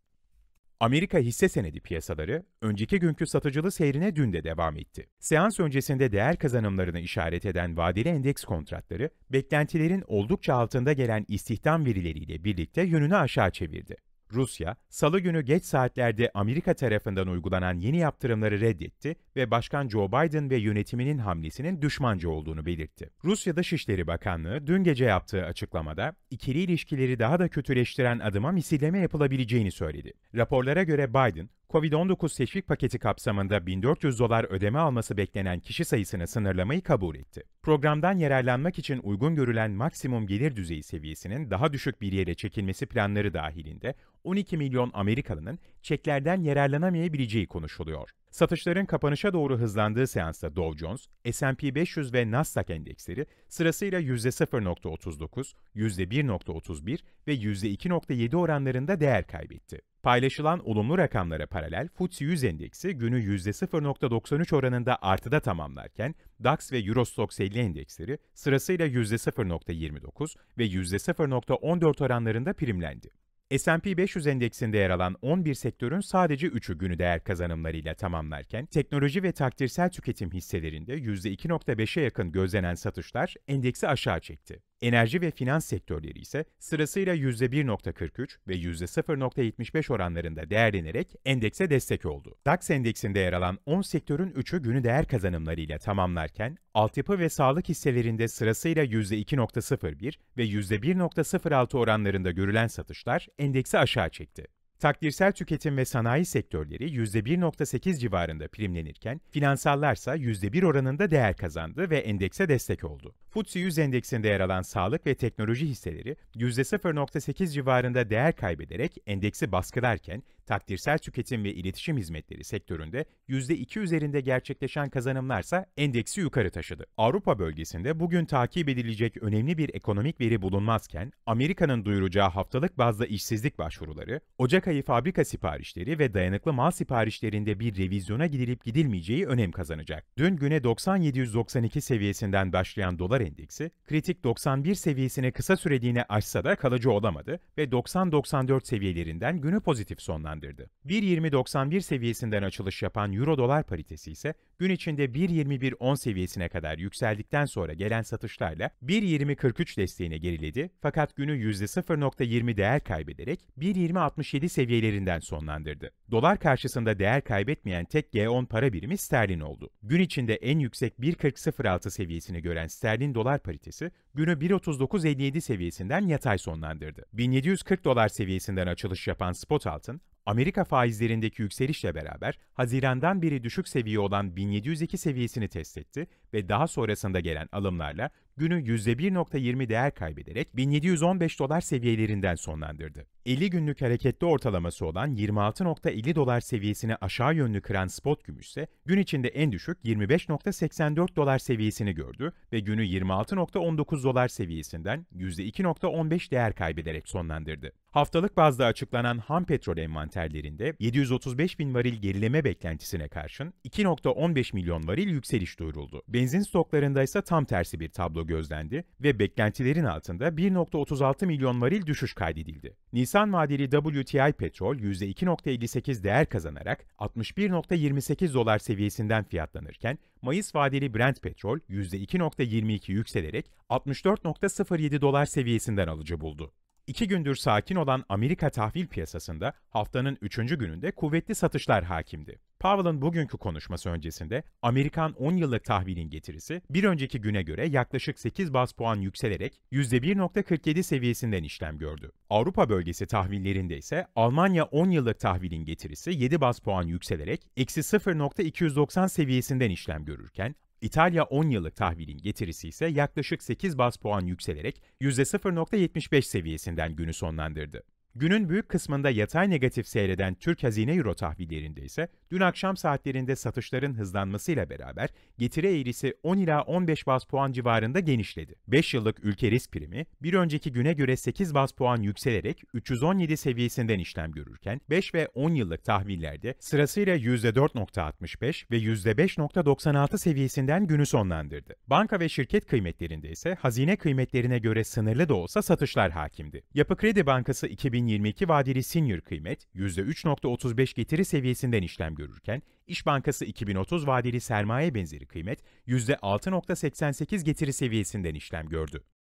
Amerika hisse senedi piyasaları önceki günkü satıcılı seyrine dün de devam etti. Seans öncesinde değer kazanımlarını işaret eden vadeli endeks kontratları beklentilerin oldukça altında gelen istihdam verileriyle birlikte yönünü aşağı çevirdi. Rusya, salı günü geç saatlerde Amerika tarafından uygulanan yeni yaptırımları reddetti ve Başkan Joe Biden ve yönetiminin hamlesinin düşmanca olduğunu belirtti. Rusya Dışişleri Bakanlığı dün gece yaptığı açıklamada, ikili ilişkileri daha da kötüleştiren adıma misilleme yapılabileceğini söyledi. Raporlara göre Biden, Covid-19 teşvik paketi kapsamında 1400 dolar ödeme alması beklenen kişi sayısını sınırlamayı kabul etti. Programdan yararlanmak için uygun görülen maksimum gelir düzeyi seviyesinin daha düşük bir yere çekilmesi planları dahilinde 12 milyon Amerikalının çeklerden yararlanamayabileceği konuşuluyor. Satışların kapanışa doğru hızlandığı seansta Dow Jones, S&P 500 ve Nasdaq endeksleri sırasıyla %0.39, %1.31 ve %2.7 oranlarında değer kaybetti. Paylaşılan olumlu rakamlara paralel FTSE 100 endeksi günü %0.93 oranında artıda tamamlarken DAX ve Eurostoxx 50 endeksleri sırasıyla %0.29 ve %0.14 oranlarında primlendi. S&P 500 endeksinde yer alan 11 sektörün sadece 3'ü günü değer kazanımlarıyla tamamlarken, teknoloji ve takdirsel tüketim hisselerinde %2.5'e yakın gözlenen satışlar endeksi aşağı çekti. Enerji ve finans sektörleri ise sırasıyla %1.43 ve %0.75 oranlarında değerlenerek endekse destek oldu. DAX endeksinde yer alan 10 sektörün 3'ü günü değer kazanımlarıyla tamamlarken, altyapı ve sağlık hisselerinde sırasıyla %2.01 ve %1.06 oranlarında görülen satışlar endeksi aşağı çekti. Takdirsel tüketim ve sanayi sektörleri %1.8 civarında primlenirken, finansallarsa %1 oranında değer kazandı ve endekse destek oldu. FTSE 100 endeksinde yer alan sağlık ve teknoloji hisseleri %0.8 civarında değer kaybederek endeksi baskılarken, takdirsel tüketim ve iletişim hizmetleri sektöründe %2 üzerinde gerçekleşen kazanımlarsa endeksi yukarı taşıdı. Avrupa bölgesinde bugün takip edilecek önemli bir ekonomik veri bulunmazken, Amerika'nın duyuracağı haftalık bazda işsizlik başvuruları, Ocak Amerika'yı fabrika siparişleri ve dayanıklı mal siparişlerinde bir revizyona gidilip gidilmeyeceği önem kazanacak. Dün güne 9792 seviyesinden başlayan dolar endeksi, kritik 91 seviyesine kısa süreliğine aşsa da kalıcı olamadı ve 90-94 seviyelerinden günü pozitif sonlandırdı. 1.20.91 seviyesinden açılış yapan euro-dolar paritesi ise gün içinde 1.21.10 seviyesine kadar yükseldikten sonra gelen satışlarla 1.20.43 desteğine geriledi fakat günü %0.20 değer kaybederek 1.20.67 seviyelerinden sonlandırdı. Dolar karşısında değer kaybetmeyen tek G10 para birimi sterlin oldu. Gün içinde en yüksek 1.40.06 seviyesini gören sterlin dolar paritesi günü 1.39.57 seviyesinden yatay sonlandırdı. 1740 dolar seviyesinden açılış yapan spot altın, Amerika faizlerindeki yükselişle beraber Haziran'dan beri düşük seviye olan 1702 seviyesini test etti ve daha sonrasında gelen alımlarla günü %1.20 değer kaybederek 1715 dolar seviyelerinden sonlandırdı. 50 günlük hareketli ortalaması olan 26.50 dolar seviyesini aşağı yönlü kıran spot gümüş ise gün içinde en düşük 25.84 dolar seviyesini gördü ve günü 26.19 dolar seviyesinden %2.15 değer kaybederek sonlandırdı. Haftalık bazda açıklanan ham petrol envanterlerinde 735 bin varil gerileme beklentisine karşın 2.15 milyon varil yükseliş duyuruldu. Benzin stoklarında ise tam tersi bir tablo gözlendi ve beklentilerin altında 1.36 milyon varil düşüş kaydedildi. Nisan vadeli WTI petrol %2.58 değer kazanarak 61.28 dolar seviyesinden fiyatlanırken, Mayıs vadeli Brent petrol %2.22 yükselerek 64.07 dolar seviyesinden alıcı buldu. İki gündür sakin olan Amerika tahvil piyasasında haftanın üçüncü gününde kuvvetli satışlar hakimdi. Powell'ın bugünkü konuşması öncesinde Amerikan 10 yıllık tahvilin getirisi bir önceki güne göre yaklaşık 8 bas puan yükselerek %1.47 seviyesinden işlem gördü. Avrupa bölgesi tahvillerinde ise Almanya 10 yıllık tahvilin getirisi 7 bas puan yükselerek eksi 0.290 seviyesinden işlem görürken İtalya 10 yıllık tahvilin getirisi ise yaklaşık 8 bas puan yükselerek %0.75 seviyesinden günü sonlandırdı. Günün büyük kısmında yatay negatif seyreden Türk hazine euro tahvillerinde ise dün akşam saatlerinde satışların hızlanmasıyla beraber getiri eğrisi 10 ila 15 baz puan civarında genişledi. 5 yıllık ülke risk primi bir önceki güne göre 8 baz puan yükselerek 317 seviyesinden işlem görürken 5 ve 10 yıllık tahvillerde sırasıyla %4.65 ve %5.96 seviyesinden günü sonlandırdı. Banka ve şirket kıymetlerinde ise hazine kıymetlerine göre sınırlı da olsa satışlar hakimdi. Yapı Kredi Bankası 2000 2022 vadeli senior kıymet %3.35 getiri seviyesinden işlem görürken, İş Bankası 2030 vadeli sermaye benzeri kıymet %6.88 getiri seviyesinden işlem gördü.